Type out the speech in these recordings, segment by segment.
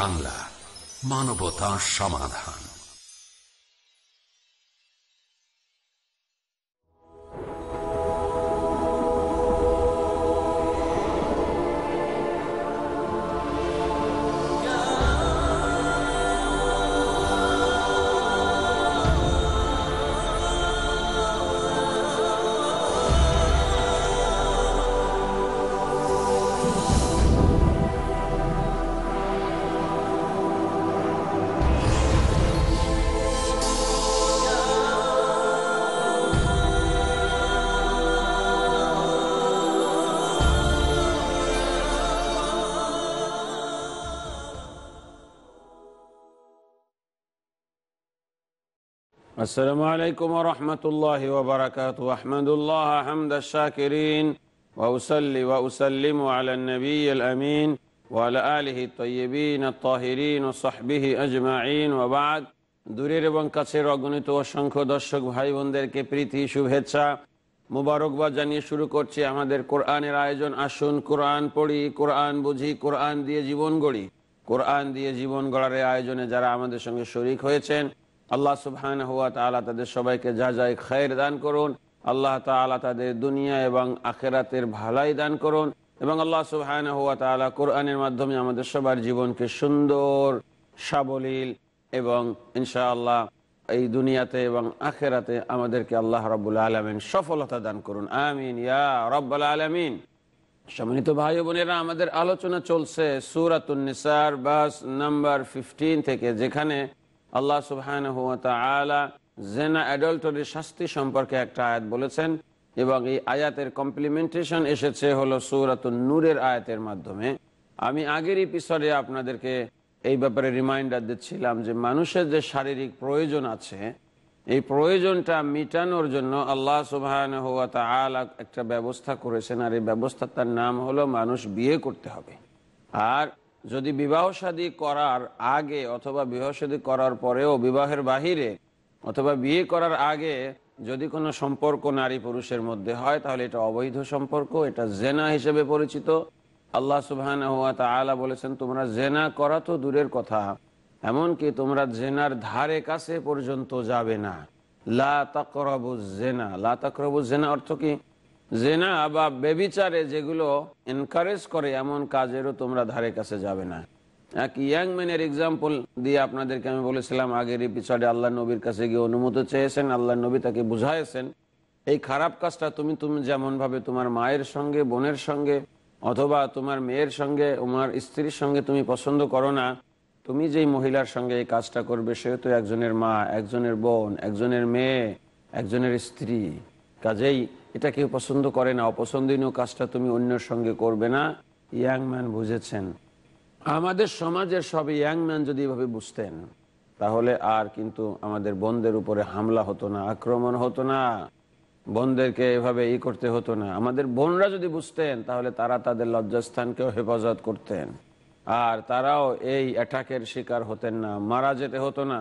বাংলা মানবতা সমাধান السلام عليكم ورحمة الله وبركاته أحمد الله حمد الشاكرين وأسلي وأسلم على النبي الأمين وعلى آله الطيبين الطاهرين وصحبه أجمعين وبعد দূরের এবং কাছের অগণিত অসংখ্য দর্শক ভাই বোনদেরকে প্রীতি শুভেচ্ছা মুবারকবাদ জানিয়ে শুরু করছি আমাদের কোরআনের আয়োজন আসুন কোরআন পড়ি কোরআন বুঝি কোরআন দিয়ে জীবন গড়ি কোরআন দিয়ে জীবন গড়ার আয়োজনে যারা আমাদের সঙ্গে শরিক হয়েছেন আল্লাহ সুবহান হুয়া তালা তাদের সবাইকে যা যায় খায়ের দান করুন আল্লাহ তালা তাদের দুনিয়া এবং আখেরাতের ভালাই দান করুন এবং আল্লাহ সুবহান হুয়া তালা কোরআনের মাধ্যমে আমাদের সবার জীবনকে সুন্দর সাবলীল এবং ইনশাআল্লাহ এই দুনিয়াতে এবং আখেরাতে আমাদেরকে আল্লাহ রব্বুল আলমিন সফলতা দান করুন আমিন ইয়া রব্বুল আলমিন সম্মানিত ভাই বোনেরা আমাদের আলোচনা চলছে সুরাত বাস নাম্বার ফিফটিন থেকে যেখানে আল্লাহ সুবহান জেনা শাস্তি সম্পর্কে একটা আয়াত বলেছেন এবং এই আয়াতের কমপ্লিমেন্টেশন এসেছে হলো সৌরাত নূরের আয়াতের মাধ্যমে আমি আগের এপিসোডে আপনাদেরকে এই ব্যাপারে রিমাইন্ডার দিচ্ছিলাম যে মানুষের যে শারীরিক প্রয়োজন আছে এই প্রয়োজনটা মিটানোর জন্য আল্লাহ সুবাহান হওয়া তা একটা ব্যবস্থা করেছেন আর এই ব্যবস্থা তার নাম হলো মানুষ বিয়ে করতে হবে আর যদি বিবাহ শাদী করার আগে অথবা বিবাহ শাদী করার পরেও বিবাহের বাহিরে অথবা বিয়ে করার আগে যদি কোনো সম্পর্ক নারী পুরুষের মধ্যে হয় তাহলে এটা অবৈধ সম্পর্ক এটা জেনা হিসেবে পরিচিত আল্লাহ সুবহান হুয়া বলেছেন তোমরা জেনা করা তো দূরের কথা এমনকি তোমরা জেনার ধারে কাছে পর্যন্ত যাবে না লা তাকরবু জেনা লা তাকরবু জেনা অর্থ কি জেনা বা বেবিচারে যেগুলো এনকারেজ করে এমন কাজেরও তোমরা ধারে কাছে যাবে না এক ইয়াং ম্যানের এক্সাম্পল দিয়ে আপনাদেরকে আমি বলেছিলাম আগের এপিসোডে আল্লাহ নবীর কাছে গিয়ে অনুমতি চেয়েছেন আল্লাহ নবী তাকে বুঝাইছেন এই খারাপ কাজটা তুমি তুমি যেমনভাবে তোমার মায়ের সঙ্গে বোনের সঙ্গে অথবা তোমার মেয়ের সঙ্গে তোমার স্ত্রীর সঙ্গে তুমি পছন্দ করো না তুমি যেই মহিলার সঙ্গে এই কাজটা করবে সেহেতু একজনের মা একজনের বোন একজনের মেয়ে একজনের স্ত্রী কাজেই এটা কেউ পছন্দ করে না অপছন্দনীয় কাজটা তুমি অন্যের সঙ্গে করবে না ইয়াং ম্যান বুঝেছেন আমাদের সমাজের সব ইয়াং ম্যান যদি এভাবে বুঝতেন তাহলে আর কিন্তু আমাদের বন্ধের উপরে হামলা হতো না আক্রমণ হতো না বোনদেরকে এভাবে ই করতে হতো না আমাদের বোনরা যদি বুঝতেন তাহলে তারা তাদের লজ্জাস্থানকেও হেফাজত করতেন আর তারাও এই অ্যাটাকের শিকার হতেন না মারা যেতে হতো না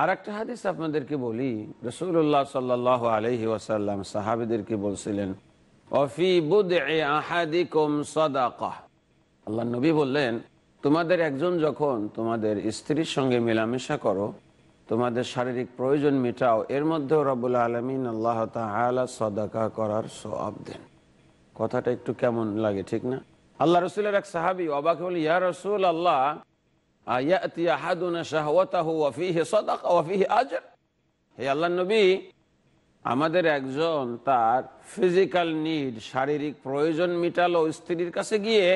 আর একটা হাদিস আপনাদেরকে বলি রসুল্লাহ সাল আলহি ওয়াসাল্লাম সাহাবিদেরকে বলছিলেন অফি বুদ আল্লাহ নবী বললেন তোমাদের একজন যখন তোমাদের স্ত্রীর সঙ্গে মেলামেশা করো তোমাদের শারীরিক প্রয়োজন মেটাও এর মধ্যেও রবুল আলমিন আল্লাহ তালা সদাকা করার সব দেন কথাটা একটু কেমন লাগে ঠিক না আল্লাহ রসুলের এক সাহাবি অবাক বলি ইয়া রসুল আল্লাহ হে আমাদের একজন তার ফিজিক্যাল নিড শারীরিক প্রয়োজন মিটালো স্ত্রীর কাছে গিয়ে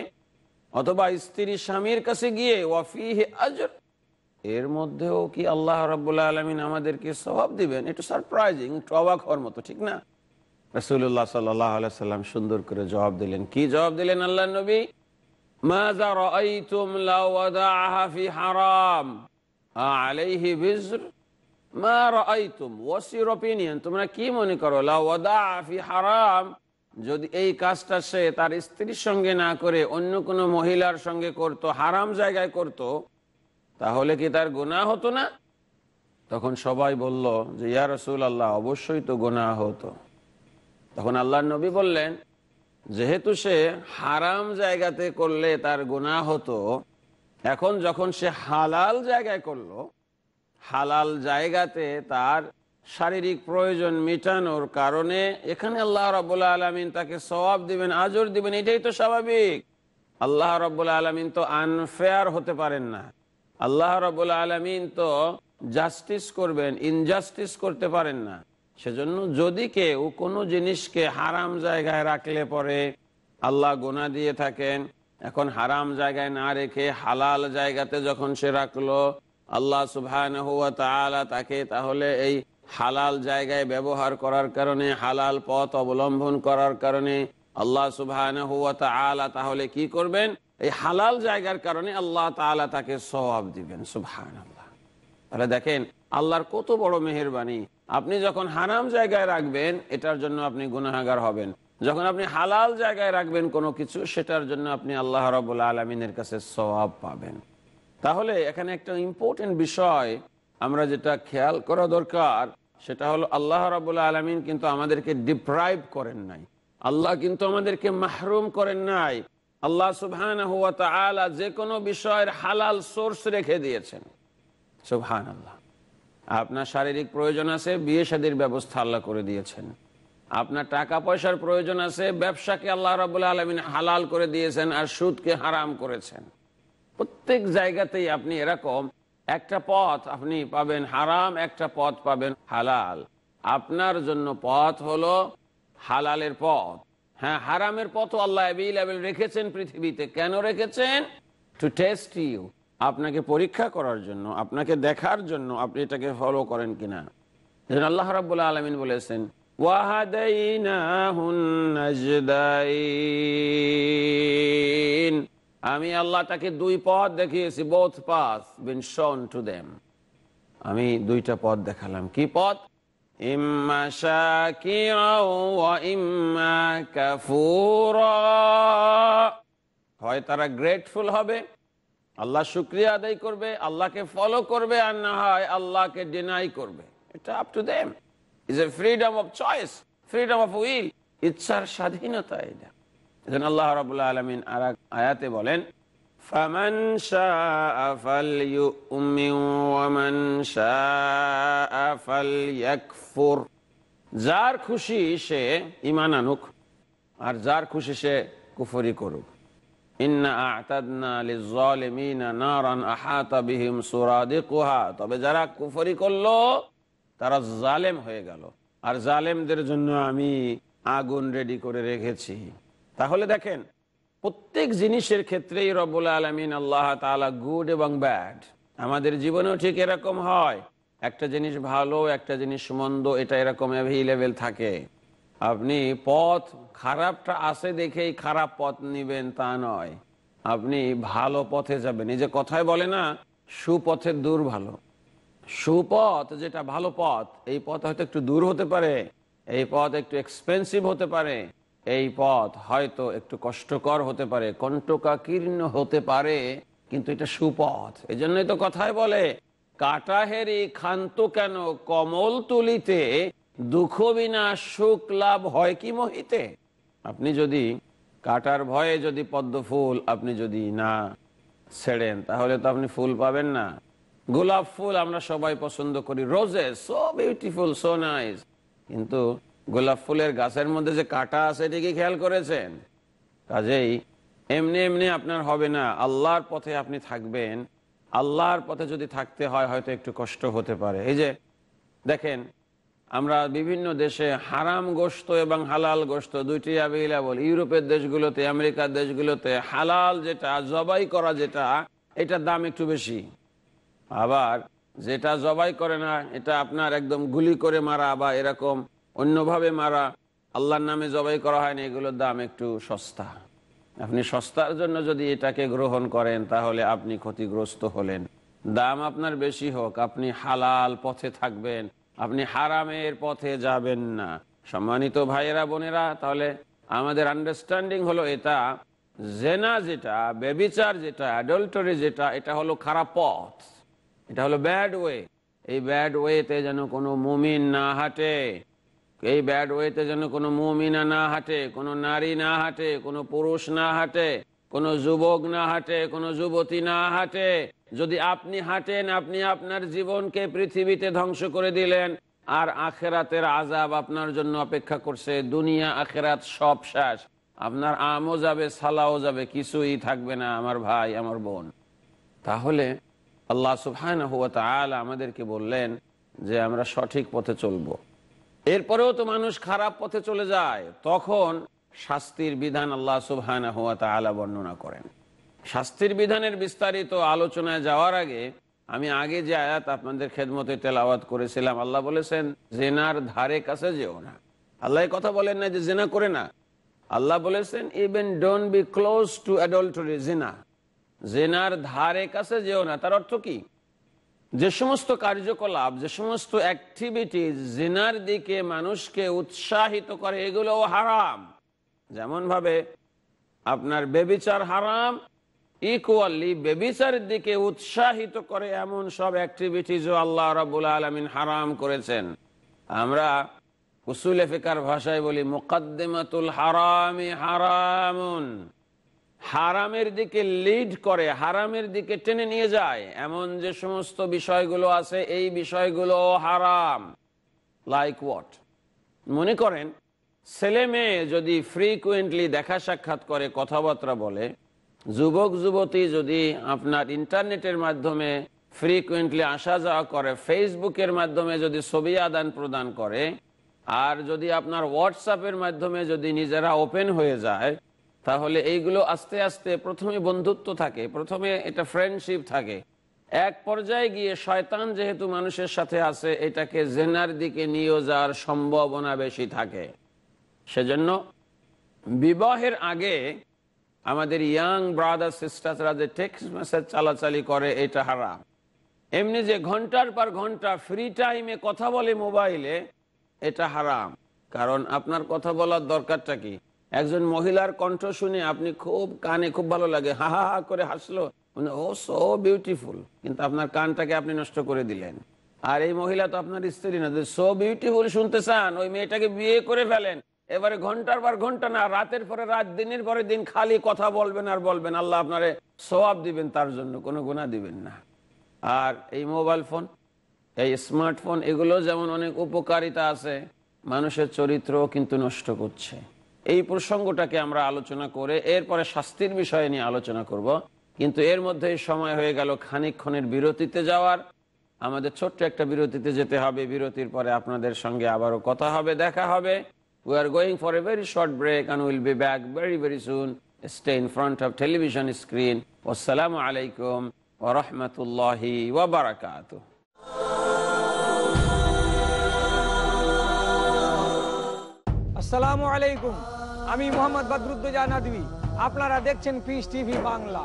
অথবা স্ত্রী স্বামীর কাছে গিয়ে ওয়াফিহে আজর এর মধ্যেও কি আল্লাহ রাবুল্লাহ আলমিন আমাদেরকে স্বভাব দিবেন একটু সারপ্রাইজিং একটু অবাক হওয়ার মতো ঠিক না রসুল্লাহ সাল্লাহ সাল্লাম সুন্দর করে জবাব দিলেন কি জবাব দিলেন আল্লাহ নবী তোমরা মনে করো যদি এই কাজটা সে তার স্ত্রীর সঙ্গে না করে অন্য কোনো মহিলার সঙ্গে করত হারাম জায়গায় করত তাহলে কি তার গোনা হতো না তখন সবাই বলল যে ইয়া রসুল আল্লাহ অবশ্যই তো গোনা হতো তখন আল্লাহ নবী বললেন যেহেতু সে হারাম জায়গাতে করলে তার গুণা হতো এখন যখন সে হালাল জায়গায় করলো হালাল জায়গাতে তার শারীরিক প্রয়োজন মেটানোর কারণে এখানে আল্লাহ রবুল্লা আলমিন তাকে সবাব দিবেন আজর দিবেন এটাই তো স্বাভাবিক আল্লাহ রবুল্লা আলমিন তো আনফেয়ার হতে পারেন না আল্লাহ রবুল্লা আলমিন তো জাস্টিস করবেন ইনজাস্টিস করতে পারেন না সেজন্য যদি কেউ কোনো জিনিসকে হারাম জায়গায় রাখলে পরে আল্লাহ গোনা দিয়ে থাকেন এখন হারাম জায়গায় না রেখে হালাল জায়গাতে যখন সে রাখলো আল্লাহ সুভায়ন তাকে তাহলে এই হালাল জায়গায় ব্যবহার করার কারণে হালাল পথ অবলম্বন করার কারণে আল্লাহ সুভায়ন তাহলে কি করবেন এই হালাল জায়গার কারণে আল্লাহ তাকে সবাব দিবেন সুভায়ন আল্লাহ তাহলে দেখেন আল্লাহর কত বড় মেহরবানি আপনি যখন হারাম জায়গায় রাখবেন এটার জন্য আপনি গুনাহাগার হবেন যখন আপনি হালাল জায়গায় রাখবেন কোনো কিছু সেটার জন্য আপনি আল্লাহ রবুল্লা আলমিনের কাছে সবাব পাবেন তাহলে এখানে একটা ইম্পর্টেন্ট বিষয় আমরা যেটা খেয়াল করা দরকার সেটা হলো আল্লাহ রাবুল্লা আলমিন কিন্তু আমাদেরকে ডিপ্রাইভ করেন নাই আল্লাহ কিন্তু আমাদেরকে মাহরুম করেন নাই আল্লাহ সুবহান হুয়া যে কোনো বিষয়ের হালাল সোর্স রেখে দিয়েছেন সুবহান আল্লাহ আপনার শারীরিক প্রয়োজন আছে বিয়ে শাদির ব্যবস্থা আল্লাহ করে দিয়েছেন আপনার টাকা পয়সার প্রয়োজন আছে ব্যবসাকে আল্লাহ রাবুল্লাহ আলমিন হালাল করে দিয়েছেন আর সুদকে হারাম করেছেন প্রত্যেক জায়গাতেই আপনি এরকম একটা পথ আপনি পাবেন হারাম একটা পথ পাবেন হালাল আপনার জন্য পথ হলো হালালের পথ হ্যাঁ হারামের পথ আল্লাহ রেখেছেন পৃথিবীতে কেন রেখেছেন টু টেস্ট ইউ আপনাকে পরীক্ষা করার জন্য আপনাকে দেখার জন্য আপনি এটাকে ফলো করেন কিনা আল্লাহ রাবুল্লাহ আলমিন বলেছেন আমি আল্লাহ তাকে দুই পথ দেখিয়েছি both paths been shown to them আমি দুইটা পথ দেখালাম কি পথ ইম্মা শাকিরা ইম্মা কাফুরা হয় তারা গ্রেটফুল হবে আল্লাহ শুক্রিয়া আদায় করবে আল্লাহকে ফলো করবে আর না হয় আল্লাহকে ডিনাই করবে এটা up to them is a freedom of choice freedom of will ইচ্ছার স্বাধীনতা এটা এজন্য আল্লাহ রাবুল্লাহ আলমিন আর আয়াতে বলেন فمن شاء فليؤمن ومن شاء فليكفر যার খুশি সে ইমান আনুক আর যার খুশি সে কুফরি করুক তবে যারা কুফরি করলো তারা জালেম হয়ে গেল আর জালেমদের জন্য আমি আগুন রেডি করে রেখেছি তাহলে দেখেন প্রত্যেক জিনিসের ক্ষেত্রেই রব্বুল আলমিন আল্লাহ গুড এবং ব্যাড আমাদের জীবনেও ঠিক এরকম হয় একটা জিনিস ভালো একটা জিনিস মন্দ এটা এরকম অ্যাভেলেবেল থাকে আপনি পথ খারাপটা আছে দেখেই খারাপ পথ নিবেন তা নয় আপনি ভালো পথে যাবেন এই যে কথায় বলে না সুপথের দূর ভালো সুপথ যেটা ভালো পথ এই পথ হয়তো একটু দূর হতে পারে এই পথ একটু এক্সপেন্সিভ হতে পারে এই পথ হয়তো একটু কষ্টকর হতে পারে কণ্ঠকাকীর্ণ হতে পারে কিন্তু এটা সুপথ এই জন্যই তো কথায় বলে কাটাহেরি খান্ত কেন কমল তুলিতে দুঃখ বিনা সুখ লাভ হয় কি মহিতে আপনি যদি কাটার ভয়ে যদি পদ্ম ফুল আপনি যদি না ছেড়েন তাহলে তো আপনি ফুল পাবেন না গোলাপ ফুল আমরা সবাই পছন্দ করি রোজে সো বিউটিফুল সো নাইস কিন্তু গোলাপ ফুলের গাছের মধ্যে যে কাটা আছে এটি কি খেয়াল করেছেন কাজেই এমনি এমনি আপনার হবে না আল্লাহর পথে আপনি থাকবেন আল্লাহর পথে যদি থাকতে হয় হয়তো একটু কষ্ট হতে পারে এই যে দেখেন আমরা বিভিন্ন দেশে হারাম গোস্ত এবং হালাল গোস্ত দুইটি অ্যাভেলেবল ইউরোপের দেশগুলোতে আমেরিকার দেশগুলোতে হালাল যেটা জবাই করা যেটা এটার দাম একটু বেশি আবার যেটা জবাই করে না এটা আপনার একদম গুলি করে মারা বা এরকম অন্যভাবে মারা আল্লাহর নামে জবাই করা হয় না এগুলোর দাম একটু সস্তা আপনি সস্তার জন্য যদি এটাকে গ্রহণ করেন তাহলে আপনি ক্ষতিগ্রস্ত হলেন দাম আপনার বেশি হোক আপনি হালাল পথে থাকবেন আপনি হারামের পথে যাবেন না সম্মানিত ভাইয়েরা বোনেরা তাহলে আমাদের আন্ডারস্ট্যান্ডিং হলো এটা জেনা যেটা বেবিচার যেটা অ্যাডল্টারি যেটা এটা হলো খারাপ পথ এটা হলো ব্যাড ওয়ে এই ব্যাড ওয়েতে যেন কোনো মুমিন না হাঁটে এই ব্যাড ওয়েতে যেন কোনো মুমিনা না হাঁটে কোনো নারী না হাঁটে কোনো পুরুষ না হাঁটে কোনো যুবক না হাঁটে কোন যুবতী না হাঁটে যদি আপনি হাঁটেন আপনি আপনার জীবনকে পৃথিবীতে ধ্বংস করে দিলেন আর আখেরাতের আজাব আপনার জন্য অপেক্ষা করছে দুনিয়া আখেরাত সব শ্বাস আপনার আমও যাবে সালাও যাবে কিছুই থাকবে না আমার ভাই আমার বোন তাহলে আল্লাহ সুফান আমাদেরকে বললেন যে আমরা সঠিক পথে চলবো এরপরেও তো মানুষ খারাপ পথে চলে যায় তখন শাস্তির বিধান আল্লাহ সুবহান হাত আলা বর্ণনা করেন শাস্তির বিধানের বিস্তারিত আলোচনায় যাওয়ার আগে আমি আগে যে আয়াত আপনাদের খেদমতে তেলাওয়াত করেছিলাম আল্লাহ বলেছেন জেনার ধারে কাছে যেও না আল্লাহ কথা বলেন না যে জেনা করে না আল্লাহ বলেছেন even don't be close to adultery জেনা জেনার ধারে কাছে যেও না তার অর্থ কি যে সমস্ত কার্যকলাপ যে সমস্ত অ্যাক্টিভিটি জেনার দিকে মানুষকে উৎসাহিত করে এগুলোও হারাম যেমনভাবে আপনার বেবিচার হারাম ইকুয়ালি বেবিচারের দিকে উৎসাহিত করে এমন সব অ্যাক্টিভিটিসও আল্লাহ রাবুল আলমিন হারাম করেছেন আমরা উসুল এফিকার ভাষায় বলি মুকাদ্দিমাতুল হারামি হারামুন হারামের দিকে লিড করে হারামের দিকে টেনে নিয়ে যায় এমন যে সমস্ত বিষয়গুলো আছে এই বিষয়গুলো হারাম লাইক ওয়াট মনে করেন ছেলে মেয়ে যদি ফ্রিকুয়েন্টলি দেখা সাক্ষাৎ করে কথাবার্তা বলে যুবক যুবতী যদি আপনার ইন্টারনেটের মাধ্যমে ফ্রিকুয়েন্টলি আসা যাওয়া করে ফেসবুকের মাধ্যমে যদি ছবি আদান প্রদান করে আর যদি আপনার হোয়াটসঅ্যাপের মাধ্যমে যদি নিজেরা ওপেন হয়ে যায় তাহলে এইগুলো আস্তে আস্তে প্রথমে বন্ধুত্ব থাকে প্রথমে এটা ফ্রেন্ডশিপ থাকে এক পর্যায়ে গিয়ে শয়তান যেহেতু মানুষের সাথে আছে এটাকে জেনার দিকে নিয়ে যাওয়ার সম্ভাবনা বেশি থাকে সেজন্য বিবাহের আগে আমাদের ইয়াং ব্রাদার সিস্টাররা যে টেক্সট মেসেজ চালাচালি করে এটা হারাম এমনি যে ঘন্টার পর ঘন্টা ফ্রি টাইমে কথা বলে মোবাইলে এটা হারাম কারণ আপনার কথা বলার দরকারটা কি একজন মহিলার কণ্ঠ শুনে আপনি খুব কানে খুব ভালো লাগে হা হা হা করে হাসলো মানে ও সো বিউটিফুল কিন্তু আপনার কানটাকে আপনি নষ্ট করে দিলেন আর এই মহিলা তো আপনার স্ত্রী না সো বিউটিফুল শুনতে চান ওই মেয়েটাকে বিয়ে করে ফেলেন এবারে ঘন্টার পর ঘন্টা না রাতের পরে রাত দিনের পরে দিন খালি কথা বলবেন আর বলবেন আল্লাহ আপনারে সবাব দিবেন তার জন্য কোনো গুণা দিবেন না আর এই মোবাইল ফোন এই স্মার্টফোন এগুলো যেমন অনেক উপকারিতা আছে মানুষের চরিত্র কিন্তু নষ্ট করছে এই প্রসঙ্গটাকে আমরা আলোচনা করে এরপরে শাস্তির বিষয়ে নিয়ে আলোচনা করব। কিন্তু এর মধ্যে সময় হয়ে গেল খানিক্ষণের বিরতিতে যাওয়ার আমাদের ছোট্ট একটা বিরতিতে যেতে হবে বিরতির পরে আপনাদের সঙ্গে আবারও কথা হবে দেখা হবে We are going for a very short break and we'll be back very, very soon. Stay in front of television screen. Wassalamu alaikum wa rahmatullahi wa barakatuh. আসসালামু আলাইকুম আমি মোহাম্মদ বদরুদ্দোজা নদী আপনারা দেখছেন পিস টিভি বাংলা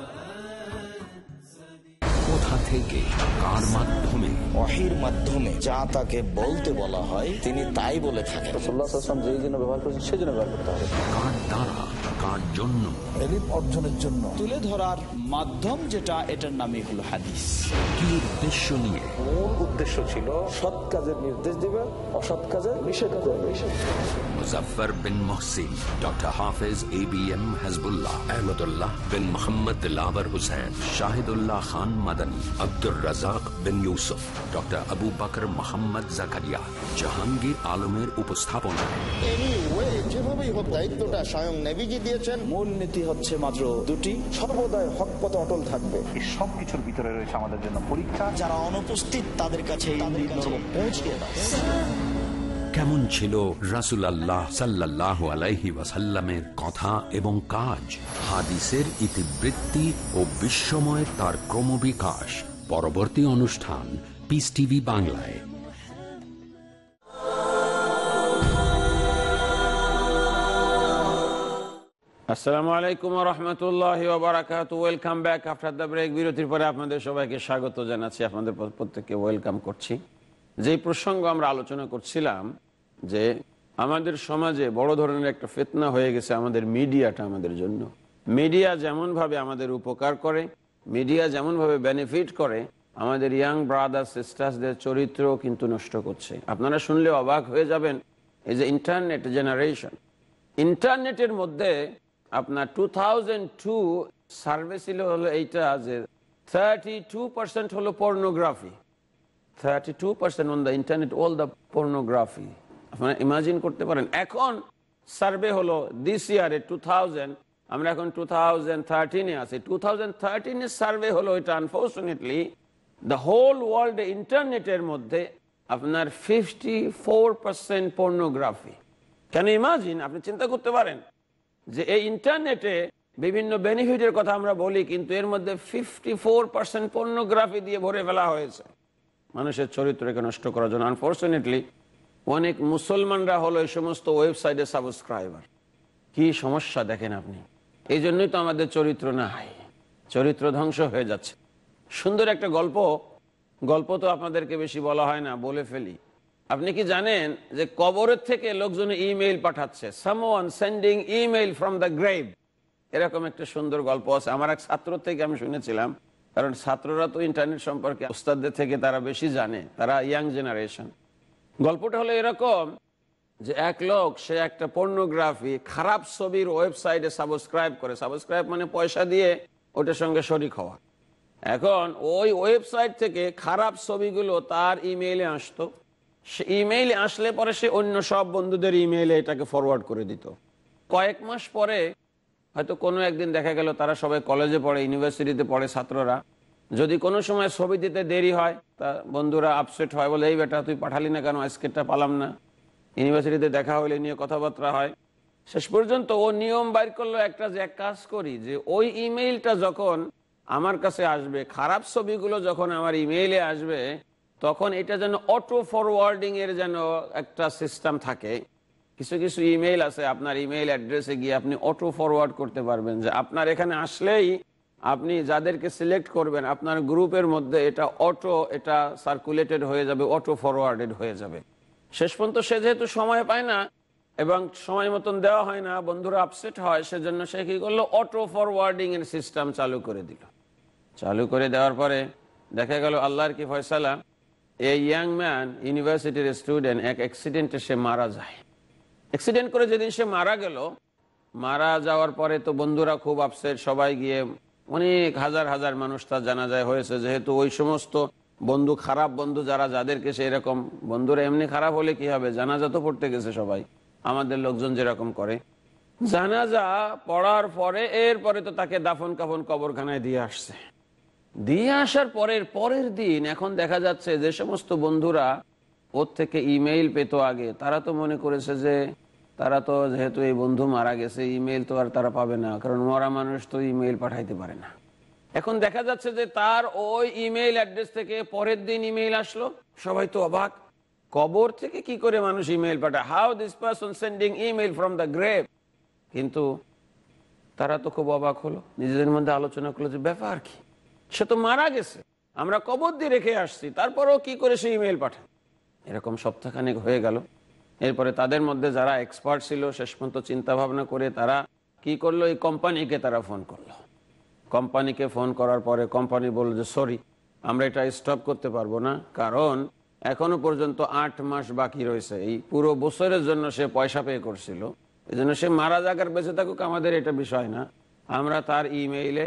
থেকে কার মাধ্যমে অহির মাধ্যমে যা তাকে বলতে বলা হয় তিনি তাই বলে থাকেন যেই জন্য ব্যবহার করছেন সেই জন্য ব্যবহার করতে হবে কার দ্বারা কার জন্য অর্জনের জন্য তুলে ধরার মাধ্যম যেটা এটার নামই হলো হাদিস কি উদ্দেশ্য নিয়ে উদ্দেশ্য ছিল সৎ কাজের নির্দেশ দিবে অসৎ কাজের নিষেধ করবে বিন Mohsin doctor Hafez A B M Hasbullah Ahmadullah bin Mohammad লাভার হুসেন শাহিদুল্লাহ খান মাদানী আব্দুর রাজাক বিন ইউসুফ ডক্টর আবু বাকর মোহাম্মদ জাকারিয়া জাহাঙ্গীর আলমের উপস্থাপনা যেভাবেই দায়িত্বটা নেভিজি দিয়েছেন মূল নীতি হচ্ছে মাত্র দুটি সর্বদাই থাকবে ভিতরে রয়েছে আমাদের জন্য পরীক্ষা যারা অনুপস্থিত তাদের কাছে কেমন ছিল রাসুল আল্লাহ সাল্লাহ আলাইহি ওয়াসাল্লামের কথা এবং কাজ হাদিসের ইতিবৃত্তি ও বিশ্বময় তার ক্রমবিকাশ পরবর্তী অনুষ্ঠান পিস টিভি বাংলায় আসসালামু আলাইকুম রহমতুল্লাহ বারাকাত welcome back after the break বিরতির পরে আপনাদের সবাইকে স্বাগত জানাচ্ছি আপনাদের প্রত্যেককে ওয়েলকাম করছি যে প্রসঙ্গ আমরা আলোচনা করছিলাম যে আমাদের সমাজে বড় ধরনের একটা ফেতনা হয়ে গেছে আমাদের মিডিয়াটা আমাদের জন্য মিডিয়া যেমনভাবে আমাদের উপকার করে মিডিয়া যেমনভাবে বেনিফিট করে আমাদের ইয়াং ব্রাদার সিস্টার্সদের চরিত্র কিন্তু নষ্ট করছে আপনারা শুনলে অবাক হয়ে যাবেন এই যে ইন্টারনেট জেনারেশন ইন্টারনেটের মধ্যে আপনার টু থাউজেন্ড টু সার্ভে ছিল হলো এইটা যে থার্টি টু পার্সেন্ট হলো pornography thirty two percent on the internet all the pornography আপনারা ইমাজিন করতে পারেন এখন সার্ভে হলো দিস ইয়ারে টু থাউজেন্ড আমরা এখন টু থাউজেন্ড থার্টিনে আছি টু থাউজেন্ড থার্টিনের সার্ভে হলো এটা আনফর্চুনেটলি দ্য হোল ওয়ার্ল্ড ইন্টারনেটের মধ্যে আপনার ফিফটি ফোর পার্সেন্ট পর্নোগ্রাফি কেন ইমাজিন আপনি চিন্তা করতে পারেন যে এই ইন্টারনেটে বিভিন্ন বেনিফিটের কথা আমরা বলি কিন্তু এর মধ্যে ফিফটি ফোর পার্সেন্ট পর্নোগ্রাফি দিয়ে ভরে ফেলা হয়েছে মানুষের চরিত্রকে নষ্ট করার জন্য আনফর্চুনেটলি অনেক মুসলমানরা হলো এই সমস্ত ওয়েবসাইটে সাবস্ক্রাইবার কি সমস্যা দেখেন আপনি এই জন্যই তো আমাদের চরিত্র না চরিত্র ধ্বংস হয়ে যাচ্ছে সুন্দর একটা গল্প গল্প তো আপনাদেরকে বেশি বলা হয় না বলে ফেলি আপনি কি জানেন যে কবরের থেকে লোকজন ইমেইল পাঠাচ্ছে someone sending email from the grave এরকম একটা সুন্দর গল্প আছে আমার এক ছাত্র থেকে আমি শুনেছিলাম কারণ ছাত্ররা তো ইন্টারনেট সম্পর্কে উস্তাদদের থেকে তারা বেশি জানে তারা ইয়াং জেনারেশন গল্পটা হলো এরকম যে এক লোক সে একটা পর্নোগ্রাফি খারাপ ছবির ওয়েবসাইটে সাবস্ক্রাইব করে সাবস্ক্রাইব মানে পয়সা দিয়ে ওটার সঙ্গে শরিক হওয়া এখন ওই ওয়েবসাইট থেকে খারাপ ছবিগুলো তার ইমেইলে আসতো সে ইমেইলে আসলে পরে সে অন্য সব বন্ধুদের ইমেইলে এটাকে ফরওয়ার্ড করে দিত কয়েক মাস পরে হয়তো কোনো একদিন দেখা গেল তারা সবাই কলেজে পড়ে ইউনিভার্সিটিতে পড়ে ছাত্ররা যদি কোনো সময় ছবি দিতে দেরি হয় তা বন্ধুরা আপসেট হয় বলে এই বেটা তুই পাঠালি না কেন আজকেরটা পালাম না ইউনিভার্সিটিতে দেখা হইলে নিয়ে কথাবার্তা হয় শেষ পর্যন্ত ও নিয়ম বাইর করলো একটা যে এক কাজ করি যে ওই ইমেইলটা যখন আমার কাছে আসবে খারাপ ছবিগুলো যখন আমার ইমেইলে আসবে তখন এটা যেন অটো ফরওয়ার্ডিং এর যেন একটা সিস্টেম থাকে কিছু কিছু ইমেইল আছে আপনার ইমেইল অ্যাড্রেসে গিয়ে আপনি অটো ফরওয়ার্ড করতে পারবেন যে আপনার এখানে আসলেই আপনি যাদেরকে সিলেক্ট করবেন আপনার গ্রুপের মধ্যে এটা অটো এটা সার্কুলেটেড হয়ে যাবে অটো ফরওয়ার্ডেড হয়ে যাবে শেষ পর্যন্ত সে যেহেতু সময় পায় না এবং সময় মতন দেওয়া হয় না বন্ধুরা আপসেট হয় সেজন্য সে কী করলো অটো ফরওয়ার্ডিং এর সিস্টেম চালু করে দিল চালু করে দেওয়ার পরে দেখা গেল আল্লাহর কি ফয়সালা এই ইয়াং ম্যান ইউনিভার্সিটির স্টুডেন্ট এক অ্যাক্সিডেন্টে সে মারা যায় অ্যাক্সিডেন্ট করে যেদিন সে মারা গেল মারা যাওয়ার পরে তো বন্ধুরা খুব আপসেট সবাই গিয়ে অনেক হাজার হাজার মানুষ তার যায় হয়েছে যেহেতু ওই সমস্ত বন্ধু খারাপ বন্ধু যারা যাদেরকে সেই রকম বন্ধুরা এমনি খারাপ হলে কি হবে জানাজা তো পড়তে গেছে সবাই আমাদের লোকজন যেরকম করে জানাজা পড়ার পরে এরপরে তো তাকে দাফন কাফন কবরখানায় দিয়ে আসছে দিয়ে আসার পরের পরের দিন এখন দেখা যাচ্ছে যে সমস্ত বন্ধুরা ওর থেকে ইমেইল পেত আগে তারা তো মনে করেছে যে তারা তো যেহেতু এই বন্ধু মারা গেছে ইমেইল তো আর তারা পাবে না কারণ মরা মানুষ তো ইমেইল পাঠাইতে পারে না এখন দেখা যাচ্ছে যে তার ওই ইমেইল অ্যাড্রেস থেকে পরের দিন ইমেইল আসলো সবাই তো অবাক কবর থেকে কি করে মানুষ ইমেইল পাঠায় how this person sending email from the grave কিন্তু তারা তো খুব অবাক হলো নিজেদের মধ্যে আলোচনা করলো যে ব্যাপার কি সে তো মারা গেছে আমরা কবর দিয়ে রেখে আসছি তারপরেও কি করে সে ইমেইল পাঠায় এরকম সপ্তাহখানেক হয়ে গেল এরপরে তাদের মধ্যে যারা এক্সপার্ট ছিল শেষ পর্যন্ত চিন্তা ভাবনা করে তারা কি করলো এই কোম্পানিকে তারা ফোন করলো কোম্পানিকে ফোন করার পরে কোম্পানি বলল যে সরি আমরা এটা স্টপ করতে পারবো না কারণ এখনো পর্যন্ত আট মাস বাকি রয়েছে এই পুরো বছরের জন্য সে পয়সা পে করছিল এই জন্য সে মারা যাকার বেঁচে থাকুক আমাদের এটা বিষয় না আমরা তার ইমেইলে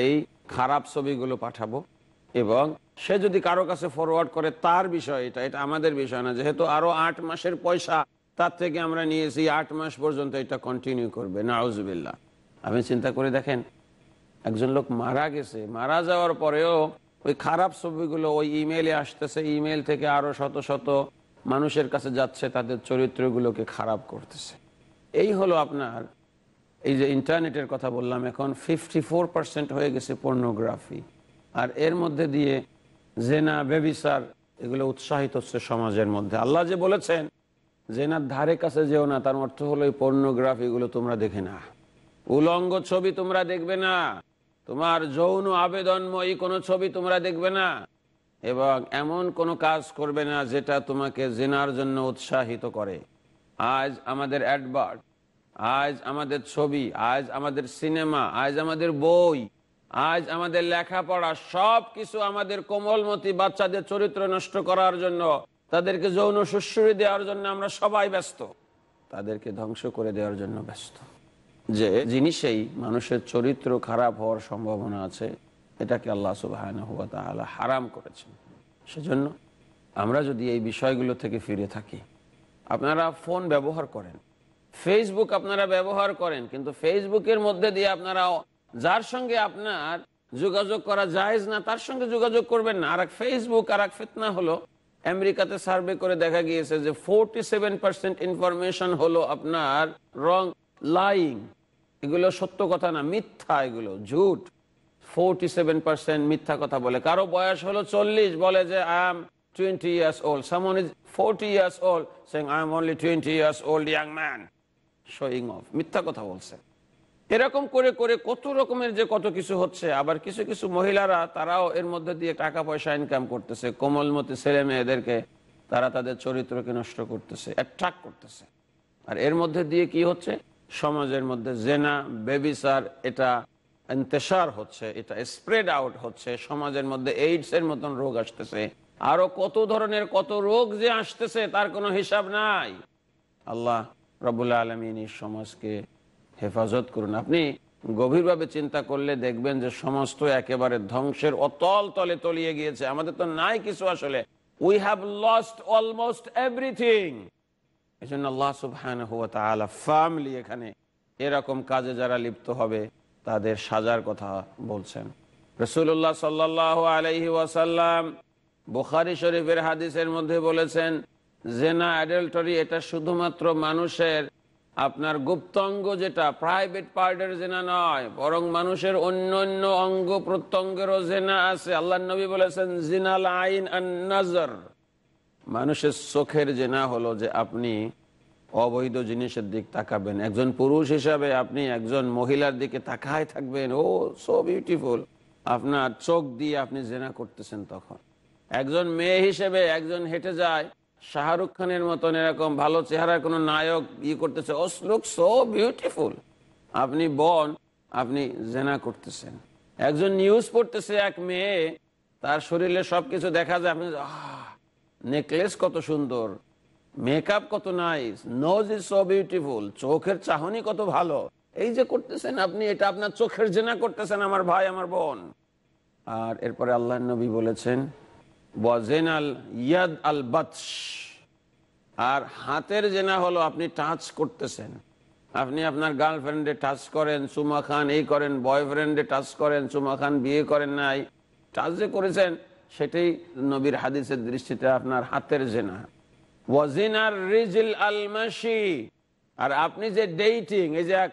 এই খারাপ ছবিগুলো পাঠাবো এবং সে যদি কারো কাছে ফরওয়ার্ড করে তার বিষয় এটা এটা আমাদের বিষয় না যেহেতু আরো আট মাসের পয়সা তার থেকে আমরা নিয়েছি আট মাস পর্যন্ত এটা কন্টিনিউ করবে না আপনি চিন্তা করে দেখেন একজন লোক মারা গেছে মারা যাওয়ার পরেও ওই খারাপ ছবিগুলো ওই ইমেলে আসতেছে ইমেল থেকে আরও শত শত মানুষের কাছে যাচ্ছে তাদের চরিত্রগুলোকে খারাপ করতেছে এই হলো আপনার এই যে ইন্টারনেটের কথা বললাম এখন ফিফটি হয়ে গেছে পর্নোগ্রাফি আর এর মধ্যে দিয়ে জেনা বেবিসার এগুলো উৎসাহিত হচ্ছে সমাজের মধ্যে আল্লাহ যে বলেছেন জেনার ধারে কাছে যেও না তার অর্থ হলো এই পর্নোগ্রাফিগুলো তোমরা দেখে না উলঙ্গ ছবি তোমরা দেখবে না তোমার যৌন আবেদনময়ী কোনো ছবি তোমরা দেখবে না এবং এমন কোনো কাজ করবে না যেটা তোমাকে জেনার জন্য উৎসাহিত করে আজ আমাদের অ্যাডভার্ট আজ আমাদের ছবি আজ আমাদের সিনেমা আজ আমাদের বই আজ আমাদের লেখাপড়া সব কিছু আমাদের কোমলমতি বাচ্চাদের চরিত্র নষ্ট করার জন্য তাদেরকে যৌন সুশ্রী দেওয়ার জন্য আমরা সবাই ব্যস্ত তাদেরকে ধ্বংস করে দেওয়ার জন্য ব্যস্ত যে জিনিসেই মানুষের চরিত্র খারাপ হওয়ার সম্ভাবনা আছে এটাকে আল্লাহ সুবাহ হারাম করেছেন সেজন্য আমরা যদি এই বিষয়গুলো থেকে ফিরে থাকি আপনারা ফোন ব্যবহার করেন ফেসবুক আপনারা ব্যবহার করেন কিন্তু ফেসবুকের মধ্যে দিয়ে আপনারা যার সঙ্গে আপনার যোগাযোগ করা যায়জ না তার সঙ্গে যোগাযোগ করবেন না আর এক ফেসবুক আর এক ফেতনা হলো আমেরিকাতে সার্ভে করে দেখা গিয়েছে যে ফোরটি সেভেন পার্সেন্ট ইনফরমেশন হলো আপনার রং লাইং এগুলো সত্য কথা না মিথ্যা এগুলো ঝুট ফোরটি সেভেন পার্সেন্ট মিথ্যা কথা বলে কারো বয়স হলো চল্লিশ বলে যে I am twenty years old someone is forty years old saying I am only twenty years old young man showing off মিথ্যা কথা বলছে এরকম করে করে কত রকমের যে কত কিছু হচ্ছে আবার কিছু কিছু মহিলারা তারাও এর মধ্যে দিয়ে টাকা পয়সা ইনকাম করতেছে কোমলমতি ছেলে মেয়েদেরকে তারা তাদের চরিত্রকে নষ্ট করতেছে অ্যাট্রাক্ট করতেছে আর এর মধ্যে দিয়ে কি হচ্ছে সমাজের মধ্যে জেনা বেবিসার এটা ইন্তেসার হচ্ছে এটা স্প্রেড আউট হচ্ছে সমাজের মধ্যে এইডস এর মতন রোগ আসতেছে আরো কত ধরনের কত রোগ যে আসতেছে তার কোনো হিসাব নাই আল্লাহ রবুল্লা আলমিন এই সমাজকে হেফাজত করুন আপনি গভীরভাবে চিন্তা করলে দেখবেন যে সমস্ত একেবারে ধ্বংসের অতল তলে তলিয়ে গিয়েছে আমাদের তো নাই কিছু আসলে we have lost almost everything এই জন্য আল্লাহ সুবহান হুয়া তালা ফার্মলি এখানে এরকম কাজে যারা লিপ্ত হবে তাদের সাজার কথা বলছেন রসুল্লাহ সাল্লাহ আলহি ওয়াসাল্লাম বুখারি শরীফের হাদিসের মধ্যে বলেছেন জেনা অ্যাডাল্টরি এটা শুধুমাত্র মানুষের আপনার গুপ্ত অঙ্গ যেটা প্রাইভেট পার্টের জেনা নয় বরং মানুষের অন্য অন্য অঙ্গ প্রত্যঙ্গেরও জেনা আছে আল্লাহ নবী বলেছেন জিনাল আইন নজর মানুষের চোখের জেনা হলো যে আপনি অবৈধ জিনিসের দিক তাকাবেন একজন পুরুষ হিসাবে আপনি একজন মহিলার দিকে তাকায় থাকবেন ও সো বিউটিফুল আপনার চোখ দিয়ে আপনি জেনা করতেছেন তখন একজন মেয়ে হিসেবে একজন হেঁটে যায় শাহরুখ খানের মতন এরকম ভালো চেহারার কোনো নায়ক ই করতেছে ও লুক সো বিউটিফুল আপনি বন আপনি জেনা করতেছেন একজন নিউজ পড়তেছে এক মেয়ে তার শরীরে সবকিছু দেখা যায় আপনি নেকলেস কত সুন্দর মেকআপ কত nice nose is so beautiful চোখের চাহনি কত ভালো এই যে করতেছেন আপনি এটা আপনার চোখের জেনা করতেছেন আমার ভাই আমার বোন আর এরপরে আল্লাহ নবী বলেছেন বজেনাল ইয়াদ আল বাতস আর হাতের জেনা হলো আপনি টাচ করতেছেন আপনি আপনার গার্লফ্রেন্ডে টাচ করেন সুমা খান এই করেন বয়ফ্রেন্ডে টাচ করেন সুমা খান বিয়ে করেন নাই টাচ যে করেছেন সেটাই নবীর হাদিসের দৃষ্টিতে আপনার হাতের জেনা রিজিল আর আপনি যে ডেইটিং এই যে এক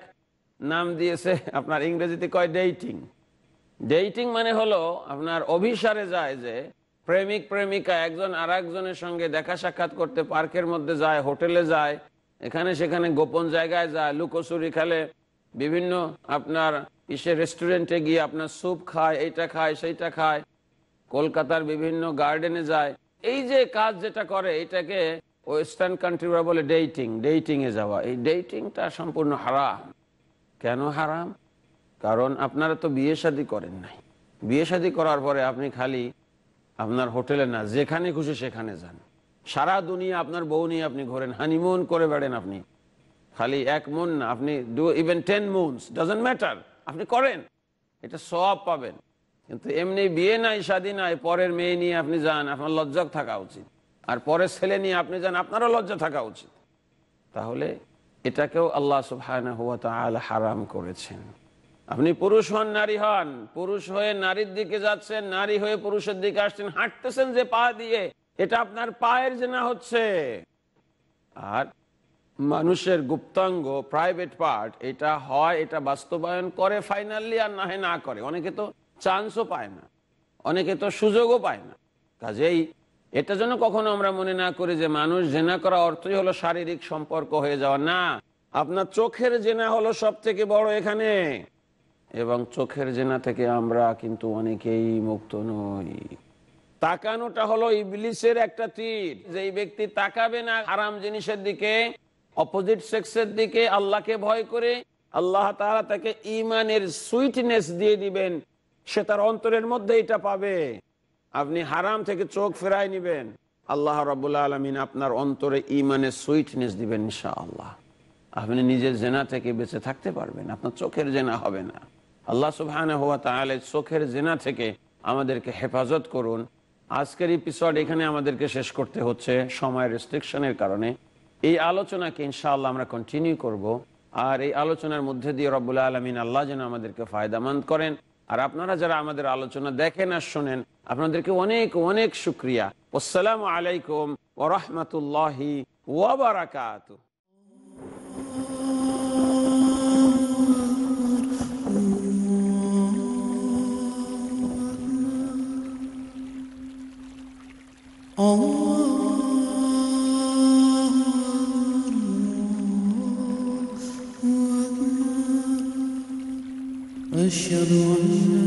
নাম দিয়েছে আপনার ইংরেজিতে কয় ডেইটিং ডেইটিং মানে হলো আপনার অভিসারে যায় যে প্রেমিক প্রেমিকা একজন আর একজনের সঙ্গে দেখা সাক্ষাৎ করতে পার্কের মধ্যে যায় হোটেলে যায় এখানে সেখানে গোপন জায়গায় যায় লুকোচুরি খেলে বিভিন্ন আপনার ইসে রেস্টুরেন্টে গিয়ে আপনার স্যুপ খায় এইটা খায় সেইটা খায় কলকাতার বিভিন্ন গার্ডেনে যায় এই যে কাজ যেটা করে এটাকে ওয়েস্টার্ন কান্ট্রিরা বলে ডেইটিং এ যাওয়া এই ডেইটিংটা সম্পূর্ণ হারাম কেন হারাম কারণ আপনারা তো বিয়ে শাদি করেন নাই বিয়ে শাদি করার পরে আপনি খালি আপনার হোটেলে না যেখানে খুশি সেখানে যান সারা দুনিয়া আপনার বউ নিয়ে আপনি ঘোরেন হানিমুন করে বেড়েন আপনি খালি এক মন না আপনি do even ten moons doesn't matter আপনি করেন এটা সব পাবেন কিন্তু এমনি বিয়ে নাই শাদী নাই পরের মেয়ে নিয়ে আপনি যান আপনার লজ্জা থাকা উচিত আর পরের ছেলে নিয়ে আপনি যান আপনারও লজ্জা থাকা উচিত তাহলে এটাকেও আল্লাহ সুফহানা হুয়া তাল হারাম করেছেন আপনি পুরুষ হন নারী হন পুরুষ হয়ে নারীর দিকে যাচ্ছেন নারী হয়ে পুরুষের দিকে আসছেন হাঁটতেছেন যে পা দিয়ে এটা আপনার পায়ের জেনা হচ্ছে আর মানুষের গুপ্তাঙ্গ প্রাইভেট পার্ট এটা হয় এটা বাস্তবায়ন করে ফাইনালি আর না হয় না করে অনেকে তো চান্সও পায় না অনেকে তো সুযোগও পায় না কাজেই এটা যেন কখনো আমরা মনে না করি যে মানুষ জেনা করা অর্থই হলো শারীরিক সম্পর্ক হয়ে যাওয়া না আপনার চোখের জেনা হলো সব থেকে বড় এখানে এবং চোখের জেনা থেকে আমরা কিন্তু অনেকেই মুক্ত নই তাকানোটা হলো ইবলিসের একটা তীর যে ব্যক্তি তাকাবে না আরাম জিনিসের দিকে অপোজিট সেক্সের দিকে আল্লাহকে ভয় করে আল্লাহ তাকে ইমানের সুইটনেস দিয়ে দিবেন সে তার অন্তরের মধ্যে এটা পাবে আপনি হারাম থেকে চোখ ফেরাই নিবেন আল্লাহ রবুল্লা আলমিন আপনার অন্তরে ইমানে সুইটনেস দিবেন ইনশাআল্লাহ আল্লাহ আপনি নিজের জেনা থেকে বেঁচে থাকতে পারবেন আপনার চোখের জেনা হবে না আল্লাহ সুবহান হওয়া তাহলে চোখের জেনা থেকে আমাদেরকে হেফাজত করুন আজকের এপিসোড এখানে আমাদেরকে শেষ করতে হচ্ছে সময় রেস্ট্রিকশনের কারণে এই আলোচনাকে ইনশাআল্লাহ আমরা কন্টিনিউ করব আর এই আলোচনার মধ্যে দিয়ে রব্বুল্লা আলমিন আল্লাহ যেন আমাদেরকে ফায়দামান্দ করেন আর আপনারা যারা আমাদের আলোচনা দেখেন আর শোনেন আপনাদেরকে অনেক অনেক শুক্রিয়া আসসালামু আলাইকুম ওরহমতুল্লাহি ওবরাকাত Oh أشهد أن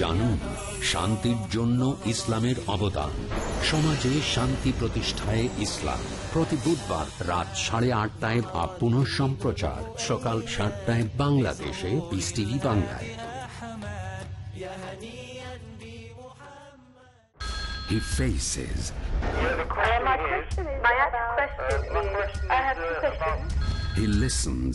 জানুন শান্তির জন্য ইসলামের অবদান সমাজে শান্তি প্রতিষ্ঠায় ইসলাম প্রতি বুধবার রাত সাড়ে আটটায় বা পুনঃ সম্প্রচার সকাল সাতটায় বাংলাদেশে বিস টিভি বাংলায় He faces. He listens.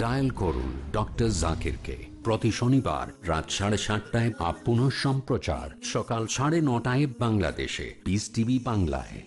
Dial করুন ডক্টর জাকিরকে প্রতি শনিবার রাত সাড়ে সাতটায় আপ পুনঃ সম্প্রচার সকাল সাড়ে নটায় বাংলাদেশে পিস টিভি বাংলায়